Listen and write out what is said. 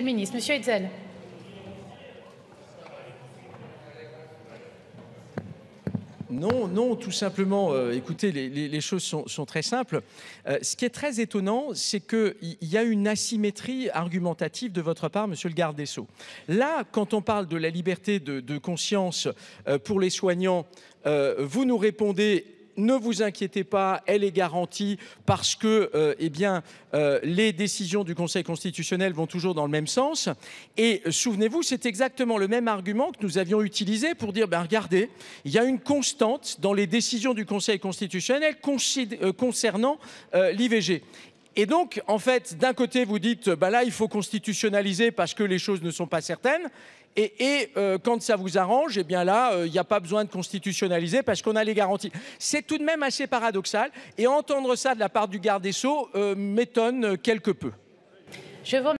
Monsieur le ministre, Monsieur Non, non, tout simplement, euh, écoutez, les, choses sont, très simples. Euh, ce qui est très étonnant, c'est qu'il y a une asymétrie argumentative de votre part, monsieur le garde des Sceaux. Là, quand on parle de la liberté de, conscience euh, pour les soignants, vous nous répondez ne vous inquiétez pas, elle est garantie parce que euh, eh bien, euh, les décisions du Conseil constitutionnel vont toujours dans le même sens. Et souvenez-vous, c'est exactement le même argument que nous avions utilisé pour dire, ben, regardez, il y a une constante dans les décisions du Conseil constitutionnel euh, concernant l'IVG. Et donc, en fait, d'un côté, vous dites, bah là, il faut constitutionnaliser parce que les choses ne sont pas certaines. Et, euh, quand ça vous arrange, eh bien là, euh, il n'y a pas besoin de constitutionnaliser parce qu'on a les garanties. C'est tout de même assez paradoxal. Et entendre ça de la part du garde des Sceaux euh, m'étonne quelque peu.